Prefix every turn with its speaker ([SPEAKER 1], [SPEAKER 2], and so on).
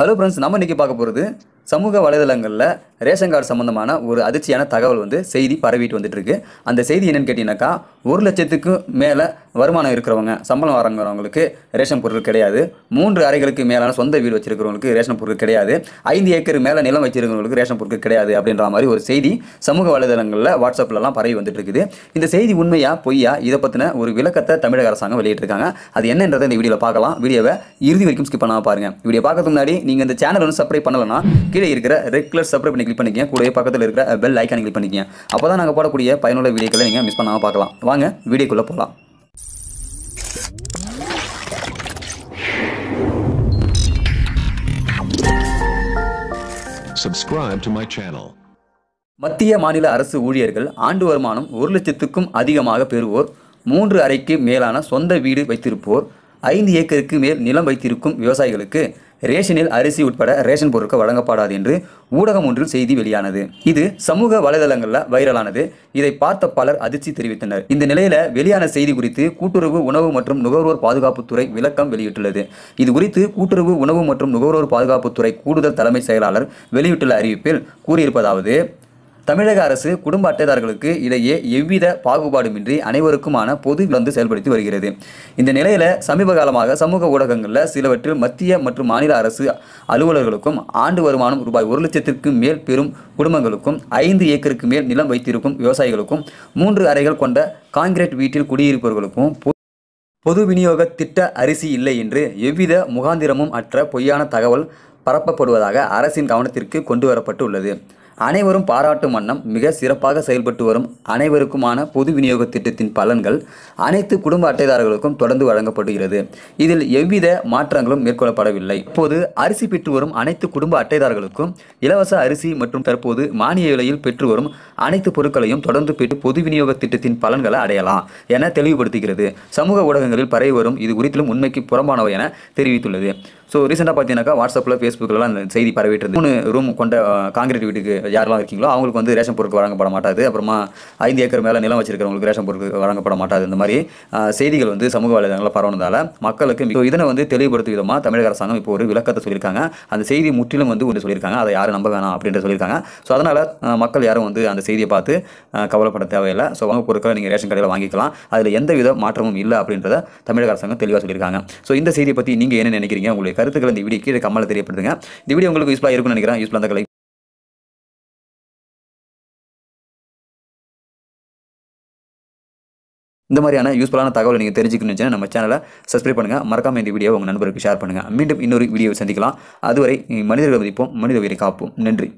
[SPEAKER 1] Hello friends நம்ம இன்றைக்கி பார்க்க போகிறது சமூக வலைதளங்களில் ரேஷன் கார்டு சம்மந்தமான ஒரு அதிர்ச்சியான தகவல் வந்து செய்தி பரவிட்டு வந்துட்டுருக்கு அந்த செய்தி என்னென்னு கேட்டிங்கனாக்கா ஒரு லட்சத்துக்கு மேலே வருமானம் இருக்கிறவங்க சம்பளம் வரங்கிறவங்களுக்கு ரேஷன் பொருள் கிடையாது மூன்று அறைகளுக்கு மேலான சொந்த வீடு வச்சுருக்கிறவங்களுக்கு ரேஷன் பொருள் கிடையாது ஐந்து ஏக்கர் மேலே நிலம் வச்சுருக்கிறவங்களுக்கு ரேஷன் பொருள் கிடையாது அப்படின்ற மாதிரி ஒரு செய்தி சமூக வலைதளங்களில் வாட்ஸ்அப்லலாம் பரவி வந்துட்டு இருக்குது இந்த செய்தி உண்மையா பொய்யா இதை பற்றின ஒரு விளக்கத்தை தமிழக அரசாங்கம் வெளியிட்டிருக்காங்க அது என்னன்றதை இந்த வீடியோவில் பார்க்கலாம் வீடியோவை இறுதி வரைக்கும் ஸ்கிப் பண்ணாமல் பாருங்கள் வீடியோ பார்க்கறதுக்கு முன்னாடி நீங்கள் இந்த சேனல் வந்து சப்ஸ்கிரைப் பண்ணலைன்னா கீழே இருக்கிற ரெட் கலர் சப்ஸ்கிரைப் பண்ணி கிளிக் பண்ணிக்கங்க கூடவே பக்கத்தில் இருக்கிற பெல் ஐக்கான் கிளிக் பண்ணிக்கங்க அப்போ தான் நாங்கள் போடக்கூடிய பயனுள்ள வீடியோக்களை நீங்கள் மிஸ் பண்ணாமல் பார்க்கலாம் வாங்க வீடியோக்குள்ளே போகலாம் Subscribe to my channel. மத்திய மாநில அரசு ஊழியர்கள் ஆண்டு வருமானம் ஒரு லட்சத்துக்கும் அதிகமாக பெறுவோர் மூன்று அறைக்கு மேலான சொந்த வீடு வைத்திருப்போர் ஐந்து ஏக்கருக்கு மேல் நிலம் வைத்திருக்கும் விவசாயிகளுக்கு ரேஷனில் அரிசி உட்பட ரேஷன் பொருட்கள் வழங்கப்படாது என்று ஊடகம் ஒன்றில் செய்தி வெளியானது இது சமூக வலைதளங்களில் வைரலானது இதை பார்த்த பலர் அதிர்ச்சி தெரிவித்தனர் இந்த நிலையில வெளியான செய்தி குறித்து கூட்டுறவு உணவு மற்றும் நுகர்வோர் பாதுகாப்புத்துறை விளக்கம் வெளியிட்டுள்ளது இது குறித்து கூட்டுறவு உணவு மற்றும் நுகர்வோர் பாதுகாப்புத்துறை கூடுதல் தலைமை செயலாளர் வெளியிட்டுள்ள அறிவிப்பில் கூறியிருப்பதாவது தமிழக அரசு குடும்ப அட்டைதாரர்களுக்கு இடையே எவ்வித பாகுபாடுமின்றி அனைவருக்குமான பொது விலந்து செயல்படுத்தி வருகிறது இந்த நிலையில் சமீப காலமாக சமூக ஊடகங்களில் சிலவற்றில் மத்திய மற்றும் மாநில அரசு அலுவலர்களுக்கும் ஆண்டு வருமானம் ரூபாய் ஒரு லட்சத்திற்கு மேல் பெறும் குடும்பங்களுக்கும் ஐந்து ஏக்கருக்கு மேல் நிலம் வைத்திருக்கும் விவசாயிகளுக்கும் மூன்று அறைகள் கொண்ட காங்கிரீட் வீட்டில் குடியிருப்பவர்களுக்கும் பொது விநியோக திட்ட அரிசி இல்லை என்று எவ்வித முகாந்திரமும் அற்ற பொய்யான தகவல் பரப்பப்படுவதாக அரசின் கவனத்திற்கு கொண்டு வரப்பட்டு உள்ளது அனைவரும் பாராட்டும் வண்ணம் மிக சிறப்பாக செயல்பட்டு வரும் அனைவருக்குமான பொது விநியோக திட்டத்தின் பலன்கள் அனைத்து குடும்ப அட்டைதாரர்களுக்கும் தொடர்ந்து வழங்கப்படுகிறது இதில் எவ்வித மாற்றங்களும் மேற்கொள்ளப்படவில்லை இப்போது அரிசி பெற்று வரும் அனைத்து குடும்ப அட்டைதாரர்களுக்கும் இலவச அரிசி மற்றும் தற்போது மானிய விலையில் பெற்று வரும் அனைத்து பொருட்களையும் தொடர்ந்து பெற்று பொது விநியோக திட்டத்தின் பலன்களை அடையலாம் என தெளிவுபடுத்துகிறது சமூக ஊடகங்களில் பரவி வரும் இது குறித்திலும் உண்மைக்கு புறம்பானவை என தெரிவித்துள்ளது ஸோ ரீசெண்டாக பார்த்தீங்கன்னாக்கா வாட்ஸ்அப்பில் ஃபேஸ்புக்கிலலாம் அந்த செய்தி பரவிட்டு மூணு ரூம் கொண்ட காங்கிரீட் வீட்டுக்கு யாரெல்லாம் இருக்கீங்களோ அவங்களுக்கு வந்து ரேஷன் பொருட்கள் வழங்கப்பட மாட்டாது அப்புறமா ஐந்து ஏக்கர் மேலே நிலம் வச்சிருக்கிறவங்களுக்கு ரேஷன் பொருட்கள் வழங்கப்பட மாட்டாது இந்த மாதிரி செய்திகள் வந்து சமூக வலைதளங்களில் பரவனதால் மக்களுக்கு மிக இதனை வந்து தெளிவுபடுத்தும் விதமாக தமிழக அரசாங்கம் இப்போ ஒரு விளக்கத்தை சொல்லியிருக்காங்க அந்த செய்தி முற்றிலும் வந்து ஒன்று சொல்லியிருக்காங்க அதை யாரும் நம்ப வேணாம் அப்படின்ற சொல்லியிருக்காங்க ஸோ அதனால் மக்கள் யாரும் வந்து அந்த செய்தியை பார்த்து கவலைப்பட தேவையில்லை ஸோ வாங்க பொருட்களை நீங்கள் ரேஷன் கடையில் வாங்கிக்கலாம் அதில் எந்த வித மாற்றமும் இல்லை அப்படின்றத தமிழக அரசாங்கம் தெளிவாக சொல்லியிருக்காங்க ஸோ இந்த செய்தியை பற்றி நீங்கள் என்ன நினைக்கிறீங்க உங்களுடைய கருத்துக்கள் இந்த வீடியோ கீழே கம்மலை தெரியப்படுத்துங்க இந்த வீடியோ உங்களுக்கு யூஸ்ஃபுல்லாக இருக்கும்னு நினைக்கிறேன் யூஸ்ஃபுல்லாக கலை இந்த மாதிரியான யூஸ்ஃபுல்லான தகவலை நீங்கள் தெரிஞ்சுக்கணுச்சுன்னா நம்ம சேனலை சப்ஸ்கிரைப் பண்ணுங்கள் மறக்காமல் இந்த வீடியோ உங்கள் நண்பருக்கு ஷேர் பண்ணுங்கள் மீண்டும் இன்னொரு வீடியோ சந்திக்கலாம் அதுவரை மனிதர்களை மதிப்போம் மனித உயிரை காப்போம் நன்றி